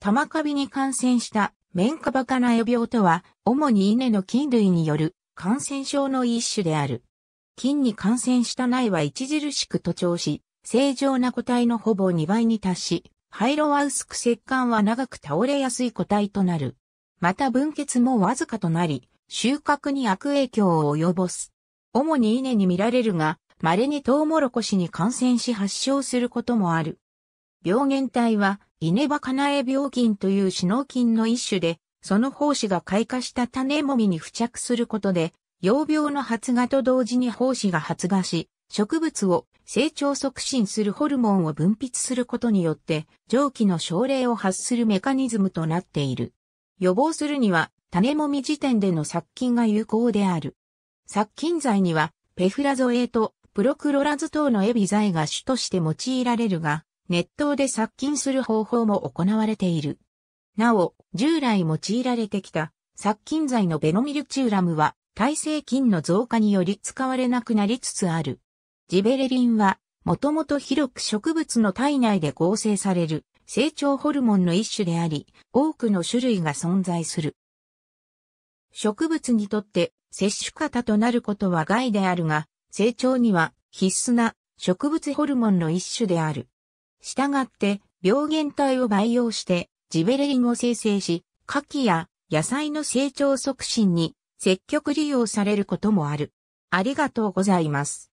玉カビに感染した綿カバカナエ病とは、主に稲の菌類による感染症の一種である。菌に感染した苗は著しく徒長し、正常な個体のほぼ2倍に達し、灰色は薄く石管は長く倒れやすい個体となる。また分血もわずかとなり、収穫に悪影響を及ぼす。主に稲に見られるが、稀にトウモロコシに感染し発症することもある。病原体は、イネバカナエ病菌という死脳菌の一種で、その胞子が開花した種もみに付着することで、幼病の発芽と同時に胞子が発芽し、植物を成長促進するホルモンを分泌することによって、蒸気の症例を発するメカニズムとなっている。予防するには、種もみ時点での殺菌が有効である。殺菌剤には、ペフラゾエーとプロクロラズ等のエビ剤が主として用いられるが、熱湯で殺菌する方法も行われている。なお、従来用いられてきた殺菌剤のベノミルチューラムは耐性菌の増加により使われなくなりつつある。ジベレリンはもともと広く植物の体内で合成される成長ホルモンの一種であり、多くの種類が存在する。植物にとって摂取方となることは害であるが、成長には必須な植物ホルモンの一種である。したがって、病原体を培養して、ジベレリンを生成し、牡蠣や野菜の成長促進に積極利用されることもある。ありがとうございます。